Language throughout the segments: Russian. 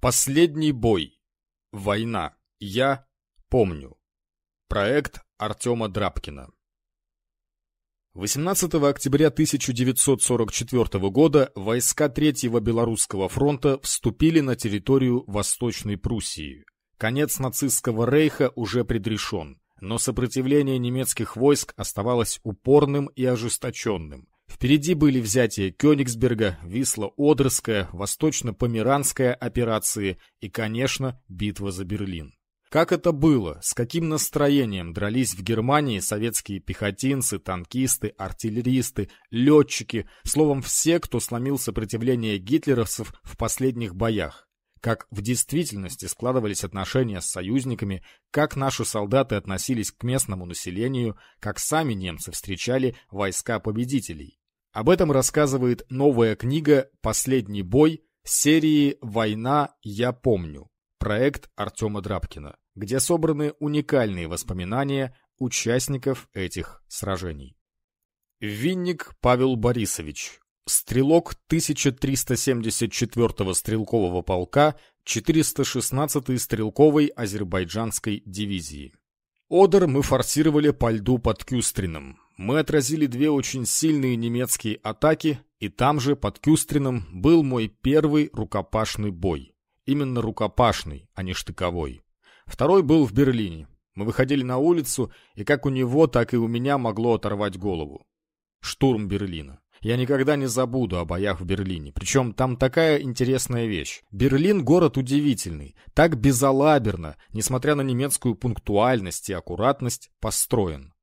Последний бой. Война. Я помню. Проект Артема Драбкина. 18 октября 1944 года войска Третьего Белорусского фронта вступили на территорию Восточной Пруссии. Конец нацистского рейха уже предрешен, но сопротивление немецких войск оставалось упорным и ожесточенным, Впереди были взятия Кёнигсберга, Висла, одерская Восточно-Померанская операции и, конечно, битва за Берлин. Как это было? С каким настроением дрались в Германии советские пехотинцы, танкисты, артиллеристы, летчики, словом, все, кто сломил сопротивление гитлеровцев в последних боях? Как в действительности складывались отношения с союзниками, как наши солдаты относились к местному населению, как сами немцы встречали войска победителей? Об этом рассказывает новая книга «Последний бой» серии «Война. Я помню» проект Артема Драбкина, где собраны уникальные воспоминания участников этих сражений. Винник Павел Борисович, стрелок 1374-го стрелкового полка 416-й стрелковой азербайджанской дивизии. Одер мы форсировали по льду под Кюстрином мы отразили две очень сильные немецкие атаки, и там же, под Кюстрином, был мой первый рукопашный бой. Именно рукопашный, а не штыковой. Второй был в Берлине. Мы выходили на улицу, и как у него, так и у меня могло оторвать голову. Штурм Берлина. Я никогда не забуду о боях в Берлине. Причем там такая интересная вещь. Берлин — город удивительный. Так безалаберно, несмотря на немецкую пунктуальность и аккуратность, построен.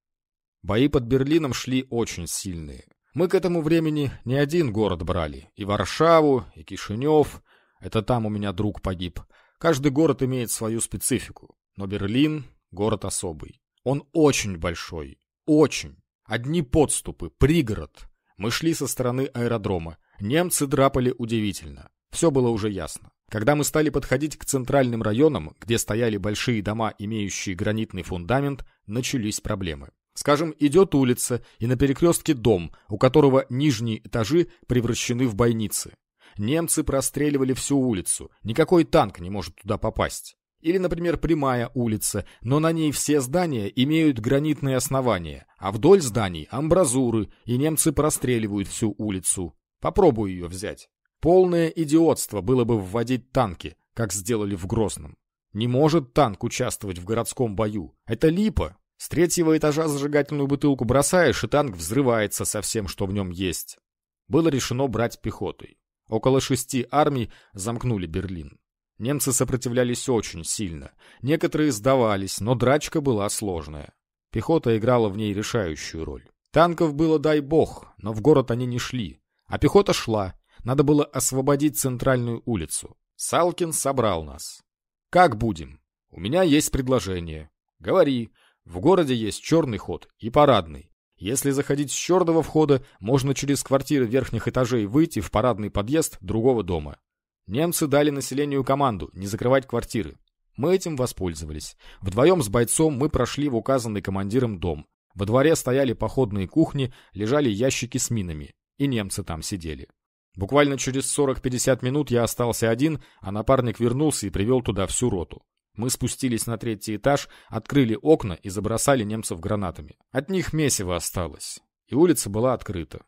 Бои под Берлином шли очень сильные. Мы к этому времени не один город брали, и Варшаву, и Кишинев. Это там у меня друг погиб. Каждый город имеет свою специфику, но Берлин город особый. Он очень большой, очень. Одни подступы, пригород. Мы шли со стороны аэродрома. Немцы драпали удивительно. Все было уже ясно. Когда мы стали подходить к центральным районам, где стояли большие дома, имеющие гранитный фундамент, начались проблемы. Скажем, идет улица, и на перекрестке дом, у которого нижние этажи превращены в бойницы. Немцы простреливали всю улицу, никакой танк не может туда попасть. Или, например, прямая улица, но на ней все здания имеют гранитные основания, а вдоль зданий амбразуры, и немцы простреливают всю улицу. Попробую ее взять. Полное идиотство было бы вводить танки, как сделали в Грозном. Не может танк участвовать в городском бою. Это липа, с третьего этажа зажигательную бутылку бросаешь, и танк взрывается со всем, что в нем есть. Было решено брать пехотой. Около шести армий замкнули Берлин. Немцы сопротивлялись очень сильно. Некоторые сдавались, но драчка была сложная. Пехота играла в ней решающую роль. Танков было дай бог, но в город они не шли. А пехота шла. Надо было освободить центральную улицу. Салкин собрал нас. «Как будем? У меня есть предложение. Говори, в городе есть черный ход и парадный. Если заходить с черного входа, можно через квартиры верхних этажей выйти в парадный подъезд другого дома. Немцы дали населению команду не закрывать квартиры. Мы этим воспользовались. Вдвоем с бойцом мы прошли в указанный командиром дом. Во дворе стояли походные кухни, лежали ящики с минами. И немцы там сидели. Буквально через 40-50 минут я остался один, а напарник вернулся и привел туда всю роту. Мы спустились на третий этаж, открыли окна и забросали немцев гранатами. От них месиво осталось, и улица была открыта.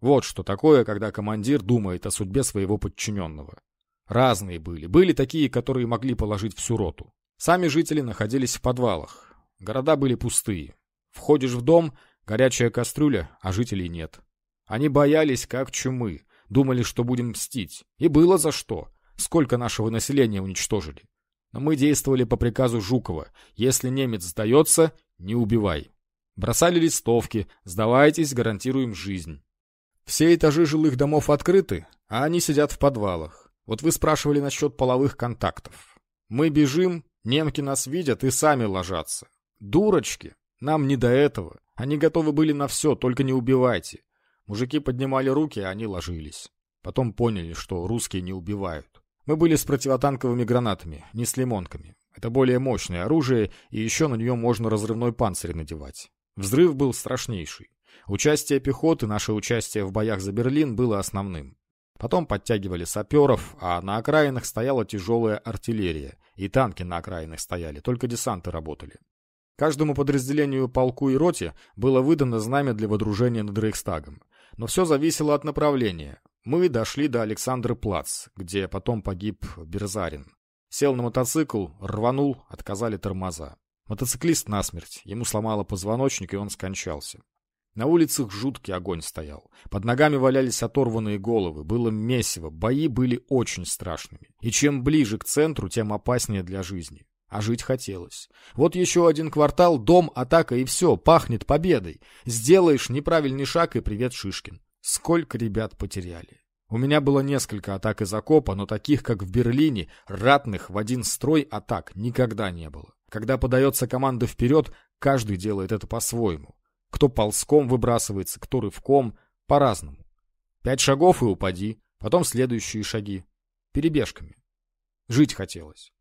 Вот что такое, когда командир думает о судьбе своего подчиненного. Разные были. Были такие, которые могли положить всю роту. Сами жители находились в подвалах. Города были пустые. Входишь в дом, горячая кастрюля, а жителей нет. Они боялись, как чумы. Думали, что будем мстить. И было за что. Сколько нашего населения уничтожили. Но мы действовали по приказу Жукова. Если немец сдается, не убивай. Бросали листовки. Сдавайтесь, гарантируем жизнь. Все этажи жилых домов открыты, а они сидят в подвалах. Вот вы спрашивали насчет половых контактов. Мы бежим, немки нас видят и сами ложатся. Дурочки, нам не до этого. Они готовы были на все, только не убивайте. Мужики поднимали руки, а они ложились. Потом поняли, что русские не убивают. Мы были с противотанковыми гранатами, не с лимонками. Это более мощное оружие, и еще на нее можно разрывной панцирь надевать. Взрыв был страшнейший. Участие пехоты, наше участие в боях за Берлин было основным. Потом подтягивали саперов, а на окраинах стояла тяжелая артиллерия. И танки на окраинах стояли, только десанты работали. Каждому подразделению, полку и роте было выдано знамя для водружения над Рейхстагом. Но все зависело от направления. Мы дошли до Александра плац где потом погиб Берзарин. Сел на мотоцикл, рванул, отказали тормоза. Мотоциклист насмерть, ему сломало позвоночник, и он скончался. На улицах жуткий огонь стоял. Под ногами валялись оторванные головы, было месиво, бои были очень страшными. И чем ближе к центру, тем опаснее для жизни. А жить хотелось. Вот еще один квартал, дом, атака и все, пахнет победой. Сделаешь неправильный шаг и привет Шишкин. Сколько ребят потеряли. У меня было несколько атак из окопа, но таких, как в Берлине, ратных в один строй атак никогда не было. Когда подается команда вперед, каждый делает это по-своему. Кто ползком выбрасывается, кто рывком, по-разному. Пять шагов и упади, потом следующие шаги. Перебежками. Жить хотелось.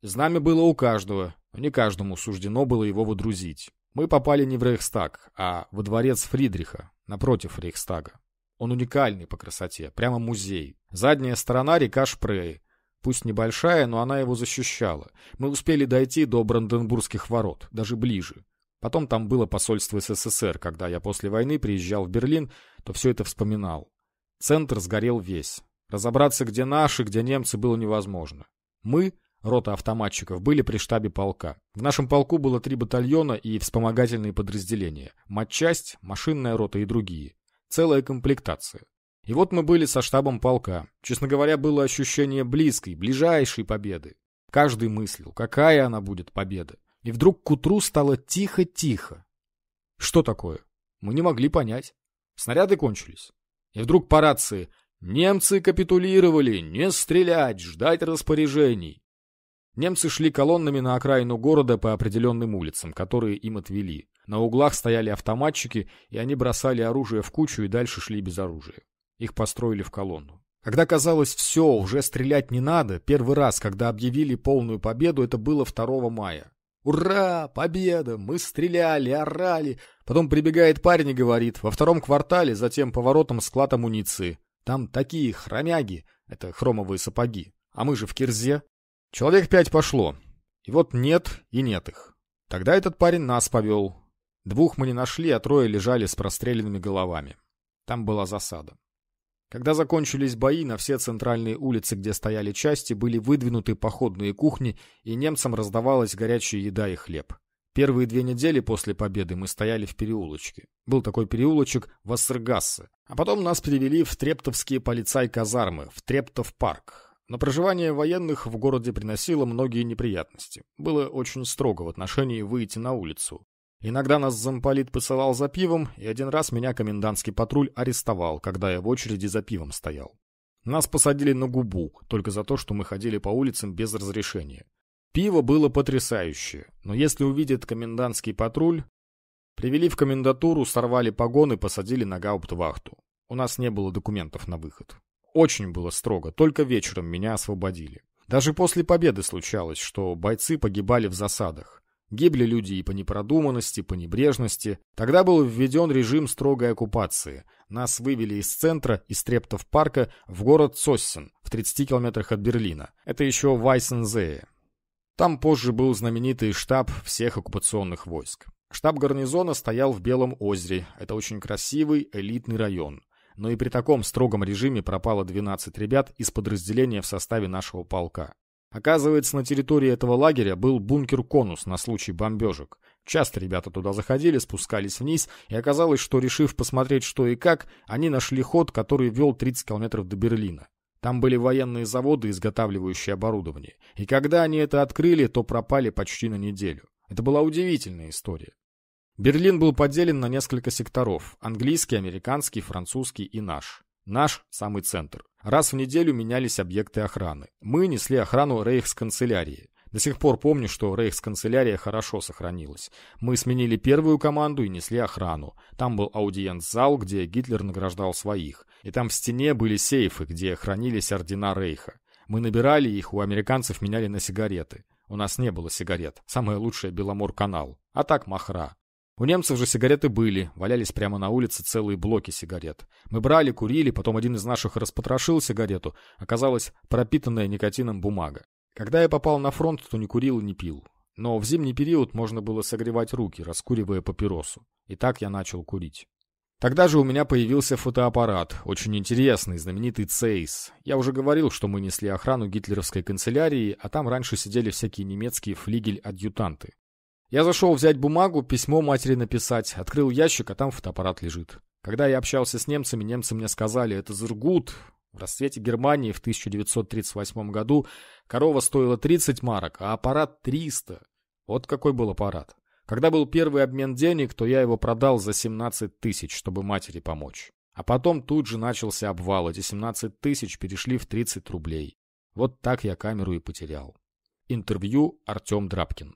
Знамя было у каждого, но не каждому суждено было его водрузить. Мы попали не в Рейхстаг, а во дворец Фридриха, напротив Рейхстага. Он уникальный по красоте, прямо музей. Задняя сторона река Шпрее. Пусть небольшая, но она его защищала. Мы успели дойти до Бранденбургских ворот, даже ближе. Потом там было посольство СССР, когда я после войны приезжал в Берлин, то все это вспоминал. Центр сгорел весь. Разобраться, где наши, где немцы, было невозможно. Мы, рота автоматчиков, были при штабе полка. В нашем полку было три батальона и вспомогательные подразделения. Матчасть, машинная рота и другие целая комплектация. И вот мы были со штабом полка. Честно говоря, было ощущение близкой, ближайшей победы. Каждый мыслил, какая она будет победа. И вдруг к утру стало тихо-тихо. Что такое? Мы не могли понять. Снаряды кончились. И вдруг по рации «Немцы капитулировали! Не стрелять! Ждать распоряжений!» Немцы шли колоннами на окраину города по определенным улицам, которые им отвели. На углах стояли автоматчики, и они бросали оружие в кучу и дальше шли без оружия. Их построили в колонну. Когда казалось, все, уже стрелять не надо, первый раз, когда объявили полную победу, это было 2 мая. «Ура! Победа! Мы стреляли, орали!» Потом прибегает парень и говорит, во втором квартале, затем поворотом склад амуниции. Там такие хромяги, это хромовые сапоги, а мы же в кирзе. Человек пять пошло. И вот нет и нет их. Тогда этот парень нас повел, Двух мы не нашли, а трое лежали с простреленными головами. Там была засада. Когда закончились бои, на все центральные улицы, где стояли части, были выдвинуты походные кухни, и немцам раздавалась горячая еда и хлеб. Первые две недели после победы мы стояли в переулочке. Был такой переулочек Вассергассе. А потом нас перевели в Трептовские полицай-казармы, в Трептов-парк. Но проживание военных в городе приносило многие неприятности. Было очень строго в отношении выйти на улицу. Иногда нас замполит посылал за пивом, и один раз меня комендантский патруль арестовал, когда я в очереди за пивом стоял. Нас посадили на губу, только за то, что мы ходили по улицам без разрешения. Пиво было потрясающее, но если увидит комендантский патруль... Привели в комендатуру, сорвали погоны, посадили на гауптвахту. У нас не было документов на выход. Очень было строго, только вечером меня освободили. Даже после победы случалось, что бойцы погибали в засадах. Гибли люди и по непродуманности, по небрежности. Тогда был введен режим строгой оккупации. Нас вывели из центра, из Трептов парка, в город Соссен, в 30 километрах от Берлина. Это еще Вайсензее. Там позже был знаменитый штаб всех оккупационных войск. Штаб гарнизона стоял в Белом озере. Это очень красивый элитный район. Но и при таком строгом режиме пропало 12 ребят из подразделения в составе нашего полка. Оказывается, на территории этого лагеря был бункер-конус на случай бомбежек. Часто ребята туда заходили, спускались вниз, и оказалось, что, решив посмотреть что и как, они нашли ход, который вел 30 километров до Берлина. Там были военные заводы, изготавливающие оборудование. И когда они это открыли, то пропали почти на неделю. Это была удивительная история. Берлин был поделен на несколько секторов – английский, американский, французский и наш. Наш самый центр. Раз в неделю менялись объекты охраны. Мы несли охрану рейхсканцелярии. До сих пор помню, что рейхсканцелярия хорошо сохранилась. Мы сменили первую команду и несли охрану. Там был аудиенц-зал, где Гитлер награждал своих. И там в стене были сейфы, где хранились ордена рейха. Мы набирали их, у американцев меняли на сигареты. У нас не было сигарет. Самое лучшее Беломор-канал. А так махра. У немцев же сигареты были, валялись прямо на улице целые блоки сигарет. Мы брали, курили, потом один из наших распотрошил сигарету, оказалась пропитанная никотином бумага. Когда я попал на фронт, то не курил и не пил. Но в зимний период можно было согревать руки, раскуривая папиросу. И так я начал курить. Тогда же у меня появился фотоаппарат, очень интересный, знаменитый Цейс. Я уже говорил, что мы несли охрану гитлеровской канцелярии, а там раньше сидели всякие немецкие флигель-адъютанты. Я зашел взять бумагу, письмо матери написать, открыл ящик, а там фотоаппарат лежит. Когда я общался с немцами, немцы мне сказали, это Зургут В расцвете Германии в 1938 году корова стоила 30 марок, а аппарат 300. Вот какой был аппарат. Когда был первый обмен денег, то я его продал за 17 тысяч, чтобы матери помочь. А потом тут же начался обвал, эти 17 тысяч перешли в 30 рублей. Вот так я камеру и потерял. Интервью Артем Драбкин.